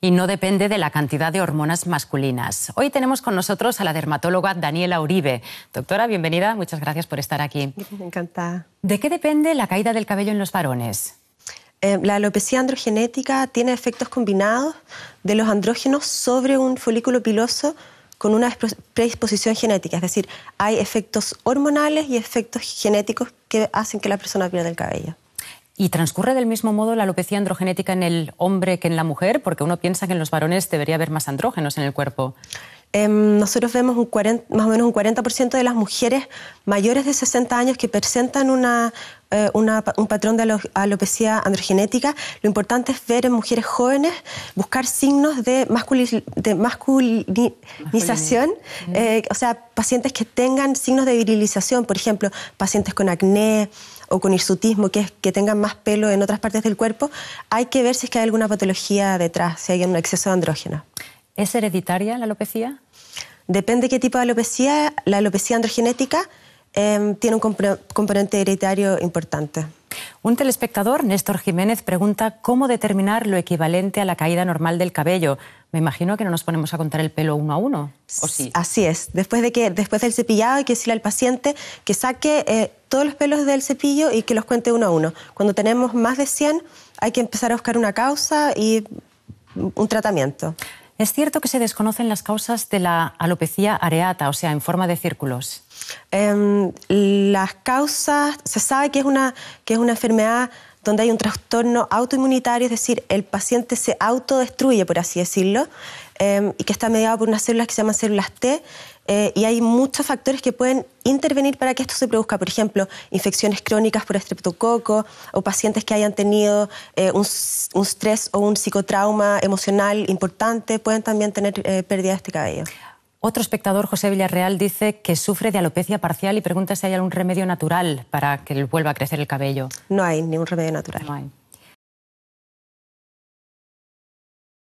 y no depende de la cantidad de hormonas masculinas. Hoy tenemos con nosotros a la dermatóloga Daniela Uribe. Doctora, bienvenida, muchas gracias por estar aquí. Me encanta. ¿De qué depende la caída del cabello en los varones? Eh, la alopecia androgenética tiene efectos combinados de los andrógenos sobre un folículo piloso con una predisposición genética, es decir, hay efectos hormonales y efectos genéticos que hacen que la persona pierda el cabello. ¿Y transcurre del mismo modo la alopecia androgenética en el hombre que en la mujer? Porque uno piensa que en los varones debería haber más andrógenos en el cuerpo. Em, nosotros vemos un más o menos un 40% de las mujeres mayores de 60 años que presentan eh, un patrón de alopecia androgenética. Lo importante es ver en mujeres jóvenes, buscar signos de, masculinización, eh, o sea, pacientes que tengan signos de virilización, por ejemplo, pacientes con acné o con hirsutismo, que que tengan más pelo en otras partes del cuerpo, hay que ver si es que hay alguna patología detrás, si hay un exceso de andrógeno. ¿Es hereditaria la alopecia? Depende qué tipo de alopecia. La alopecia androgenética em, tiene un componente hereditario importante. Un telespectador, Néstor Jiménez, pregunta cómo determinar lo equivalente a la caída normal del cabello. Me imagino que no nos ponemos a contar el pelo uno a uno, ¿o sí? Así es. Después, de que, después del cepillado hay que decirle al paciente que saque eh, todos los pelos del cepillo y que los cuente uno a uno. Cuando tenemos más de 100, hay que empezar a buscar una causa y un tratamiento. Es cierto que se desconocen las causas de la alopecia areata, o sea, en forma de círculos. Em, las causas, se sabe que es, una, que es una enfermedad donde hay un trastorno autoinmunitario, es decir, el paciente se autodestruye, por así decirlo, em, y que está mediado por unas células que se llaman células T, eh, y hay muchos factores que pueden intervenir para que esto se produzca. Por ejemplo, infecciones crónicas por estreptococo o pacientes que hayan tenido eh, un, estrés o un psicotrauma emocional importante pueden también tener eh, pérdida de este cabello. Otro espectador, José Villarreal, dice que sufre de alopecia parcial y pregunta si hay algún remedio natural para que vuelva a crecer el cabello. No hay ningún remedio natural.